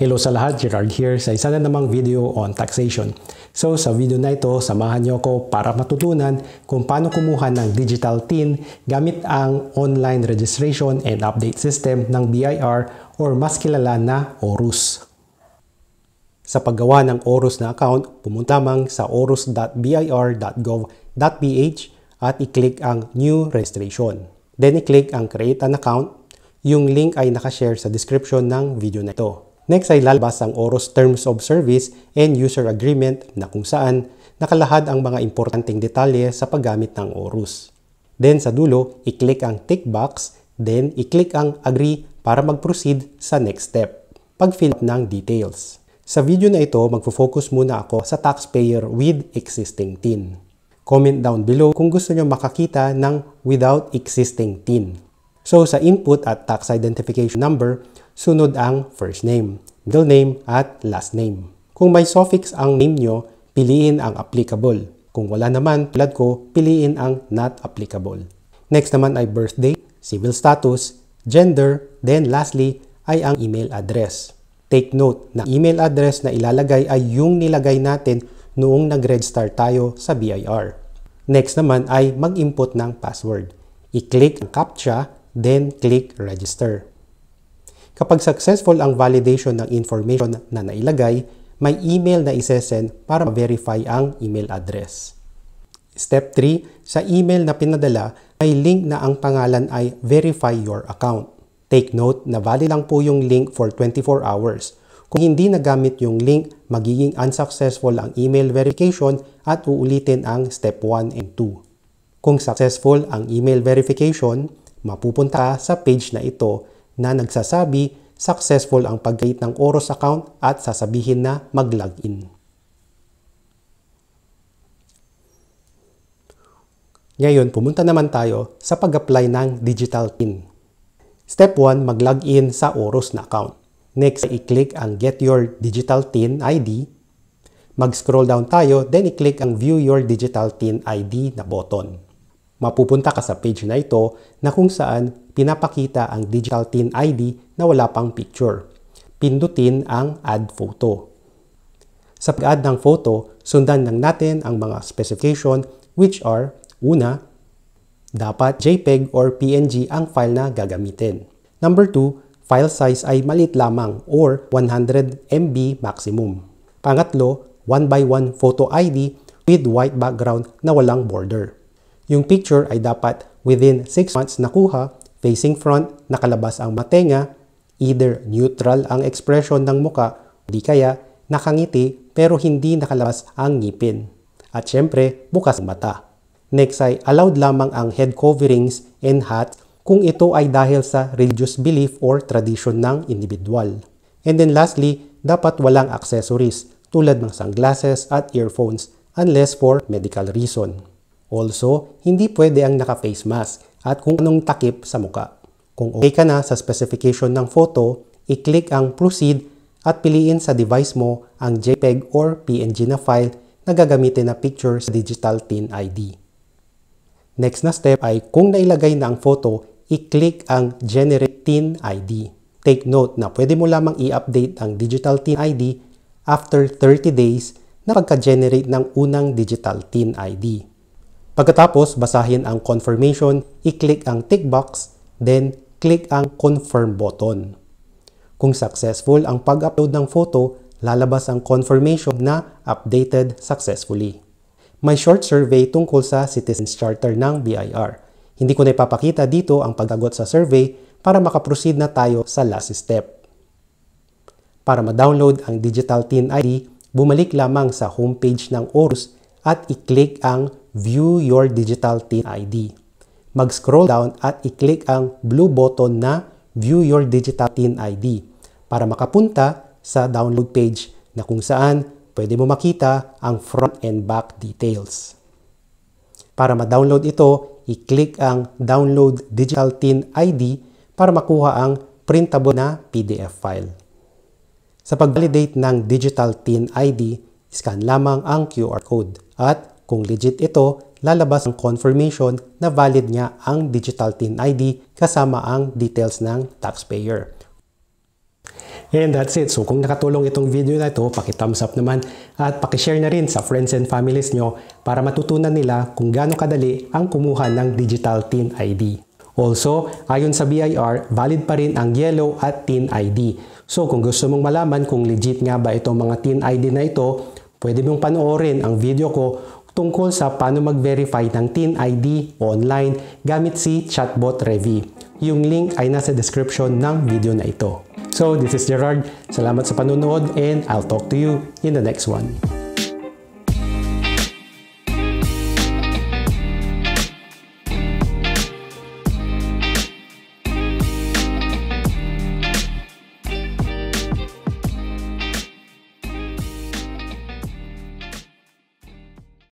Hello sa lahat, Gerard here sa isa na namang video on taxation. So sa video na ito, samahan niyo ako para matutunan kung paano kumuha ng digital TIN gamit ang online registration and update system ng BIR or mas kilala na ORUS. Sa paggawa ng ORUS na account, pumunta mang sa orus.bir.gov.ph at i-click ang New Registration. Then i-click ang Create an Account. Yung link ay nakashare sa description ng video na ito. Next ay lalabas ang Oros Terms of Service and User Agreement na kung saan nakalahad ang mga importanteng detalye sa paggamit ng Oros. Then sa dulo, i-click ang tick box, then i-click ang agree para mag-proceed sa next step. Pag-fill up ng details. Sa video na ito, magfo-focus muna ako sa taxpayer with existing TIN. Comment down below kung gusto nyo makakita ng without existing TIN. So sa input at tax identification number, sunod ang first name, middle name at last name. Kung may suffix ang name nyo, piliin ang applicable. Kung wala naman, tulad ko, piliin ang not applicable. Next naman ay birthday, civil status, gender, then lastly ay ang email address. Take note na email address na ilalagay ay yung nilagay natin noong nag-register tayo sa BIR. Next naman ay mag-input ng password. I-click ang CAPTCHA then click Register. Kapag successful ang validation ng information na nailagay, may email na isesend para ma-verify ang email address. Step 3, sa email na pinadala, may link na ang pangalan ay Verify Your Account. Take note na valid lang po yung link for 24 hours. Kung hindi nagamit yung link, magiging unsuccessful ang email verification at uulitin ang step 1 and 2. Kung successful ang email verification, mapupunta sa page na ito na nagsasabi successful ang pag-create ng Oros account at sasabihin na mag-login. Ngayon, pumunta naman tayo sa pag-apply ng digital PIN. Step 1, mag-login sa Oros na account. Next, i-click ang Get Your Digital TIN ID. Mag-scroll down tayo, then i-click ang View Your Digital TIN ID na button mapupunta ka sa page na ito na kung saan pinapakita ang digital TIN ID na wala pang picture. Pindutin ang Add Photo. Sa pag-add ng photo, sundan lang natin ang mga specification which are, una, dapat JPEG or PNG ang file na gagamitin. Number 2, file size ay maliit lamang or 100 MB maximum. Pangatlo, 1 by 1 photo ID with white background na walang border. Yung picture ay dapat within 6 months nakuha, facing front, nakalabas ang matenga, either neutral ang expression ng muka, di kaya nakangiti pero hindi nakalabas ang ngipin. At syempre, bukas ang mata. Next ay allowed lamang ang head coverings and hat kung ito ay dahil sa religious belief or tradition ng individual. And then lastly, dapat walang accessories tulad ng sunglasses at earphones unless for medical reason. Also, hindi pwede ang naka-face mask at kung anong takip sa muka. Kung okay ka na sa specification ng photo, i-click ang Proceed at piliin sa device mo ang JPEG or PNG na file na gagamitin na picture sa Digital Tin ID. Next na step ay kung nailagay na ang photo, i-click ang Generate Tin ID. Take note na pwede mo lamang i-update ang Digital Tin ID after 30 days na pagka-generate ng unang Digital Tin ID. Pagkatapos, basahin ang confirmation, i-click ang tick box, then click ang confirm button. Kung successful ang pag-upload ng photo, lalabas ang confirmation na updated successfully. May short survey tungkol sa Citizens Charter ng BIR. Hindi ko na ipapakita dito ang pagagot sa survey para makaproceed na tayo sa last step. Para ma-download ang Digital TIN ID, bumalik lamang sa homepage ng ORUS at i-click ang View Your Digital TIN ID. Mag-scroll down at i-click ang blue button na View Your Digital TIN ID para makapunta sa download page na kung saan pwede mo makita ang front and back details. Para ma-download ito, i-click ang Download Digital TIN ID para makuha ang printable na PDF file. Sa pag-validate ng Digital TIN ID, scan lamang ang QR code at kung legit ito, lalabas ang confirmation na valid niya ang digital TIN ID kasama ang details ng taxpayer. And that's it. So kung nakatulong itong video na ito, paki-thumbs up naman at paki-share na rin sa friends and families nyo para matutunan nila kung gaano kadali ang kumuha ng digital TIN ID. Also, ayon sa BIR, valid pa rin ang yellow at TIN ID. So kung gusto mong malaman kung legit nga ba itong mga TIN ID na ito, pwede mong panoorin ang video ko tungkol sa paano mag-verify ng TIN ID online gamit si Chatbot Revy. Yung link ay nasa description ng video na ito. So this is Gerard. Salamat sa panonood and I'll talk to you in the next one.